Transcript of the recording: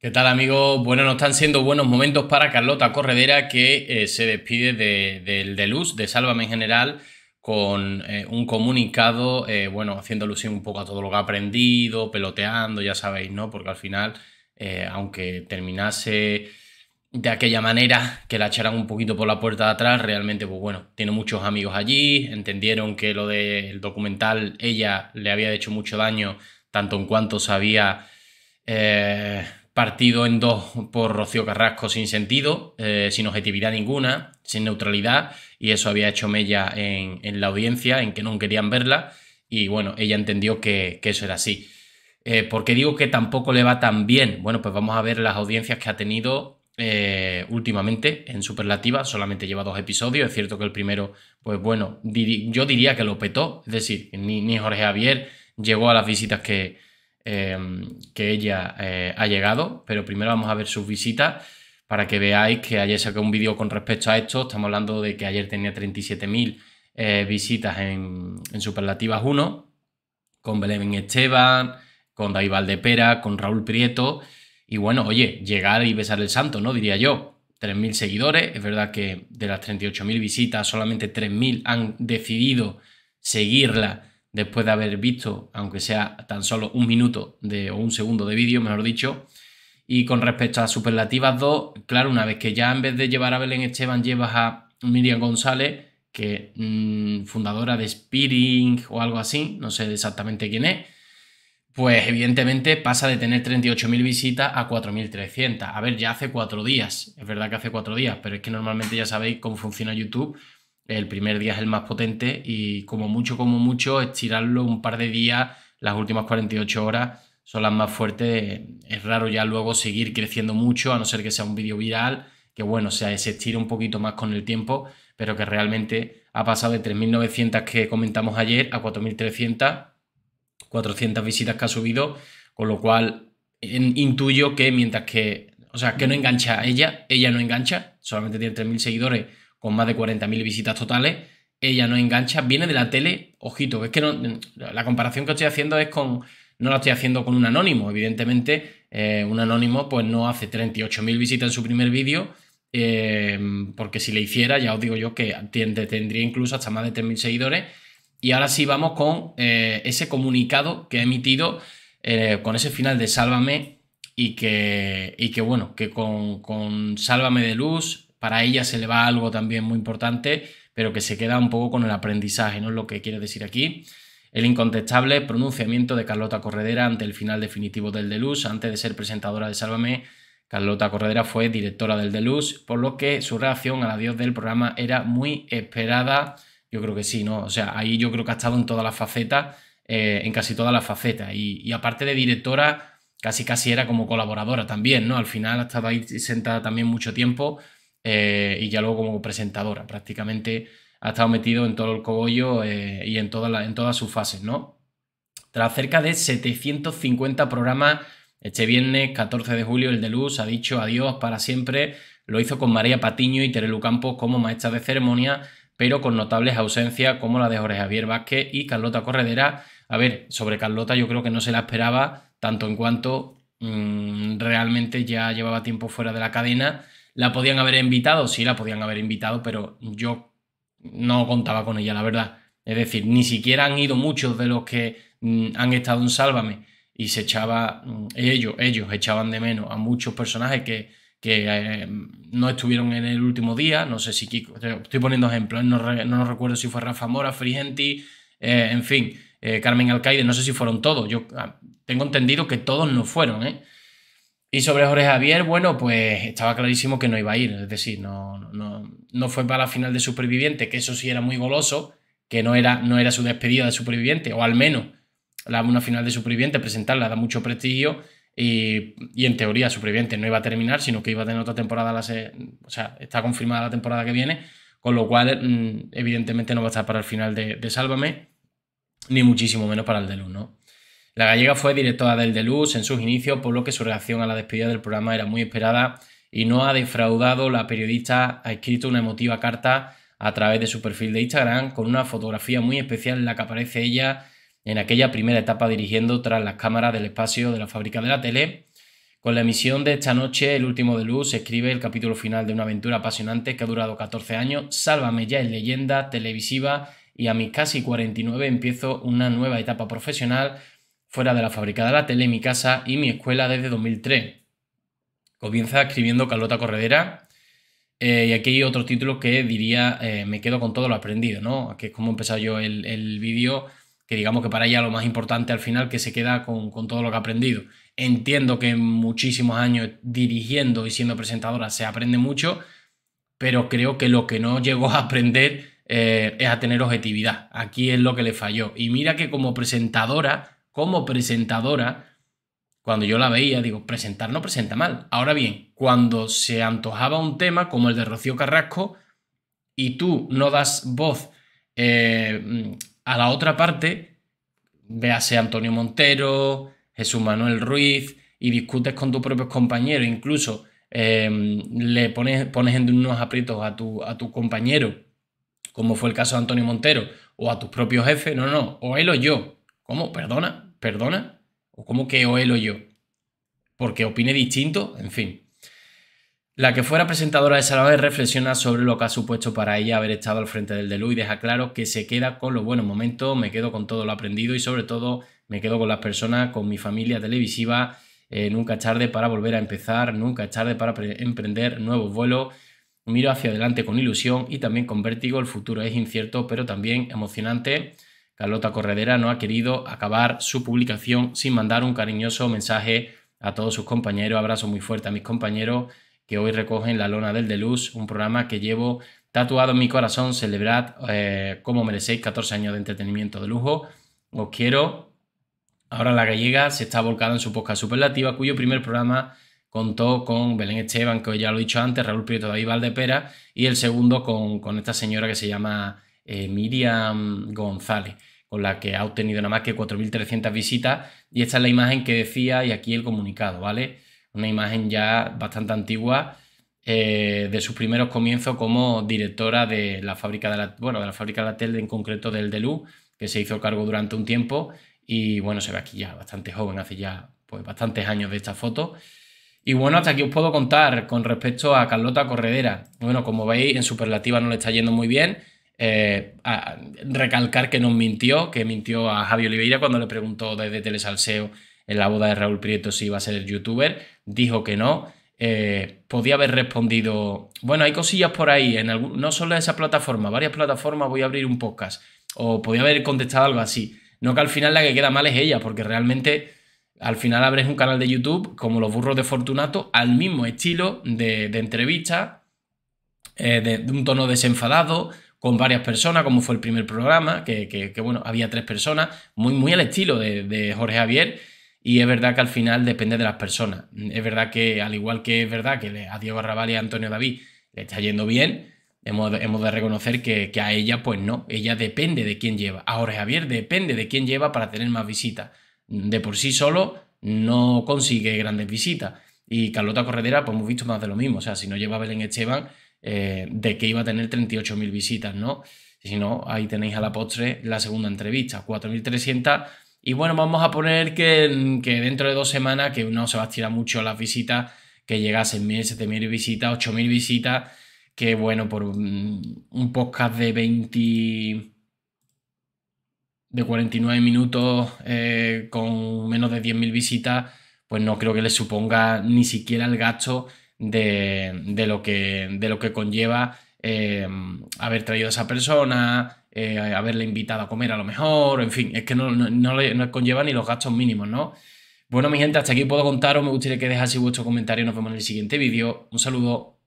¿Qué tal amigos? Bueno, no están siendo buenos momentos para Carlota Corredera que eh, se despide de, de, de, Luz, de Sálvame en general, con eh, un comunicado, eh, bueno, haciendo alusión un poco a todo lo que ha aprendido, peloteando, ya sabéis, ¿no? Porque al final, aunque terminase de aquella manera, que la echaran un poquito por la puerta de atrás, realmente, pues bueno, tiene muchos amigos allí, entendieron que lo del documental ella le había hecho mucho daño, tanto en cuanto sabía... Eh, partido en dos por Rocío Carrasco sin sentido, eh, sin objetividad ninguna, sin neutralidad, y eso había hecho mella en, la audiencia, en que no querían verla, y bueno, ella entendió que, eso era así. Eh, ¿Por qué digo que tampoco le va tan bien? Bueno, pues vamos a ver las audiencias que ha tenido eh, últimamente en Superlativa, solamente lleva dos episodios, es cierto que el primero, pues bueno, yo diría que lo petó, es decir, ni, ni Jorge Javier llegó a las visitas que, Em, que ella eh, ha llegado, pero primero vamos a ver sus visitas para que veáis que ayer sacó un vídeo con respecto a esto. Estamos hablando de que ayer tenía 37.000 eh, visitas en, Superlativas 1, con Belén Esteban, con David Pera, con Raúl Prieto. Y bueno, oye, llegar y besar el santo, ¿no? Diría yo. 3.000 seguidores. Es verdad que de las 38.000 visitas, solamente 3.000 han decidido seguirla después de haber visto, aunque sea tan solo un minuto de, o un segundo de vídeo, mejor dicho. Y con respecto a Superlativas 2, claro, una vez que ya en vez de llevar a Belén Esteban llevas a Miriam González, que mm, fundadora de Spearing o algo así, no sé exactamente quién es, pues evidentemente pasa de tener 38.000 visitas a 4.300. A ver, ya hace cuatro días, es verdad que hace cuatro días, pero es que normalmente ya sabéis cómo funciona YouTube el primer día es el más potente y como mucho, como mucho, estirarlo un par de días, las últimas 48 horas son las más fuertes. Es raro ya luego seguir creciendo mucho, a no ser que sea un vídeo viral, que bueno, sea, se estira un poquito más con el tiempo, pero que realmente ha pasado de 3.900 que comentamos ayer a 4.300, 400 visitas que ha subido, con lo cual intuyo que mientras que, o sea, que no engancha a ella, ella no engancha, solamente tiene 3.000 seguidores con más de 40.000 visitas totales, ella no engancha, viene de la tele, ojito, es que no, la comparación que estoy haciendo es con, no la estoy haciendo con un anónimo, evidentemente eh, un anónimo pues no hace 38.000 visitas en su primer vídeo, eh, porque si le hiciera, ya os digo yo que tendría incluso hasta más de 3.000 seguidores. Y ahora sí vamos con eh, ese comunicado que ha emitido con ese final de Sálvame y que, bueno, que con Sálvame de Luz para ella se le va algo también muy importante, pero que se queda un poco con el aprendizaje, ¿no? Es lo que quiere decir aquí. El incontestable pronunciamiento de Carlota Corredera ante el final definitivo del Deluz. Antes de ser presentadora de Sálvame, Carlota Corredera fue directora del Deluz, por lo que su reacción al adiós del programa era muy esperada. Yo creo que sí, ¿no? O sea, ahí yo creo que ha estado en todas las facetas, eh, en casi todas las facetas. Y, y, aparte de directora, casi casi era como colaboradora también, ¿no? Al final ha estado ahí sentada también mucho tiempo eh, y ya luego como presentadora. Prácticamente ha estado metido en todo el cogollo eh, y en, toda en todas sus fases, ¿no? Tras cerca de 750 programas, este viernes 14 de julio el de Luz ha dicho adiós para siempre. Lo hizo con María Patiño y Terelu Campos como maestra de ceremonia, pero con notables ausencias como la de Jorge Javier Vázquez y Carlota Corredera. A ver, sobre Carlota yo creo que no se la esperaba, tanto en cuanto mm, realmente ya llevaba tiempo fuera de la cadena la podían haber invitado, sí, la podían haber invitado, pero yo no contaba con ella, la verdad. Es decir, ni siquiera han ido muchos de los que mm, han estado en Sálvame y se echaba, mm, ellos, ellos echaban de menos a muchos personajes que, que eh, no estuvieron en el último día, no sé si estoy poniendo ejemplos, no, recuerdo si fue Rafa Mora, Frigenti, eh, en fin, eh, Carmen Alcaide, no sé si fueron todos, yo ah, tengo entendido que todos no fueron, ¿eh? Y sobre Jorge Javier, bueno, pues estaba clarísimo que no iba a ir, es decir, no, no, no fue para la final de Superviviente, que eso sí era muy goloso, que no era, no era su despedida de Superviviente, o al menos la, una final de Superviviente, presentarla da mucho prestigio y, en teoría Superviviente no iba a terminar, sino que iba a tener otra temporada, o sea, está confirmada la temporada que viene, con lo cual mm, evidentemente no va a estar para el final de, de Sálvame, ni muchísimo menos para el de Luz, la gallega fue directora del Luz en sus inicios, por lo que su reacción a la despedida del programa era muy esperada y no ha defraudado. La periodista ha escrito una emotiva carta a través de su perfil de Instagram con una fotografía muy especial en la que aparece ella en aquella primera etapa dirigiendo tras las cámaras del espacio de la fábrica de la tele. Con la emisión de esta noche, El último de luz, escribe el capítulo final de una aventura apasionante que ha durado 14 años. Sálvame ya en leyenda televisiva y a mis casi 49 empiezo una nueva etapa profesional fuera de la fábrica de la tele, mi casa y mi escuela desde 2003. Comienza escribiendo Carlota Corredera. Eh, y aquí hay otro título que diría, eh, me quedo con todo lo aprendido, ¿no? Que es como he yo el, vídeo, que digamos que para ella lo más importante al final, que se queda con, todo lo que ha aprendido. Entiendo que en muchísimos años dirigiendo y siendo presentadora se aprende mucho, pero creo que lo que no llegó a aprender eh, es a tener objetividad. Aquí es lo que le falló. Y mira que como presentadora como presentadora, cuando yo la veía, digo, presentar no presenta mal. Ahora bien, cuando se antojaba un tema como el de Rocío Carrasco y tú no das voz eh, a la otra parte, véase Antonio Montero, Jesús Manuel Ruiz, y discutes con tus propios compañeros, incluso eh, le pones, pones en unos aprietos a tu, a tu compañero, como fue el caso de Antonio Montero, o a tus propios jefes, no, no, o él o yo. ¿Cómo? Perdona, ¿Perdona? ¿O cómo que o él o yo? Porque opine distinto, en fin. La que fuera presentadora de Salvador reflexiona sobre lo que ha supuesto para ella haber estado al frente del Delu y deja claro que se queda con los buenos momentos, me quedo con todo lo aprendido y sobre todo me quedo con las personas, con mi familia televisiva. Eh, nunca es tarde para volver a empezar, nunca es tarde para emprender nuevos vuelos. Miro hacia adelante con ilusión y también con vértigo. El futuro es incierto, pero también emocionante. Carlota Corredera no ha querido acabar su publicación sin mandar un cariñoso mensaje a todos sus compañeros. Abrazo muy fuerte a mis compañeros que hoy recogen La Lona del Deluz, un programa que llevo tatuado en mi corazón. Celebrad eh, como merecéis 14 años de entretenimiento de lujo. Os quiero. Ahora la gallega se está volcando en su posca superlativa, cuyo primer programa contó con Belén Esteban, que ya lo he dicho antes, Raúl Prieto David Pera, y el segundo con esta señora que se llama eh, Miriam González, con la que ha obtenido nada más que 4.300 visitas. Y esta es la imagen que decía y aquí el comunicado, ¿vale? Una imagen ya bastante antigua eh, de sus primeros comienzos como directora de la fábrica de la, bueno, de la fábrica de la tele, en concreto del DELU... que se hizo cargo durante un tiempo. Y bueno, se ve aquí ya bastante joven, hace ya pues bastantes años de esta foto. Y bueno, hasta aquí os puedo contar con respecto a Carlota Corredera. Bueno, como veis, en Superlativa no le está yendo muy bien, eh, recalcar que nos mintió, que mintió a Javi Oliveira cuando le preguntó desde Telesalseo en la boda de Raúl Prieto si iba a ser youtuber, dijo que no. Eh, podía haber respondido, bueno, hay cosillas por ahí, en no solo esa plataforma, varias plataformas voy a abrir un podcast. O podía haber contestado algo así. No que al final la que queda mal es ella, porque realmente al final abres un canal de YouTube como los burros de Fortunato, al mismo estilo de, entrevista, eh, de un tono desenfadado, con varias personas, como fue el primer programa, que, bueno, había tres personas, muy, muy al estilo de, Jorge Javier. Y es verdad que al final depende de las personas. Es verdad que, al igual que es verdad que a Diego Arrabal y a Antonio David le está yendo bien, hemos, de reconocer que, a ella, pues no. Ella depende de quién lleva. A Jorge Javier depende de quién lleva para tener más visitas. De por sí solo no consigue grandes visitas. Y Carlota Corredera, pues hemos visto más de lo mismo. O sea, si no lleva Belén Esteban, eh, de que iba a tener 38.000 visitas, ¿no? Si no, ahí tenéis a la postre la segunda entrevista, 4.300. Y bueno, vamos a poner que, que, dentro de dos semanas, que no se va a estirar mucho las visitas, que llegasen 1.000, 7.000 visitas, 8.000 visitas, que bueno, por un podcast de 20 de 49 minutos eh, con menos de 10.000 visitas, pues no creo que le suponga ni siquiera el gasto de, lo, que, de lo que conlleva eh, haber traído a esa persona, eh, haberle invitado a comer a lo mejor, en fin, es que no, conlleva ni los gastos mínimos, ¿no? Bueno, mi gente, hasta aquí puedo contaros, me gustaría que dejaseis vuestro comentario, nos vemos en el siguiente vídeo, un saludo.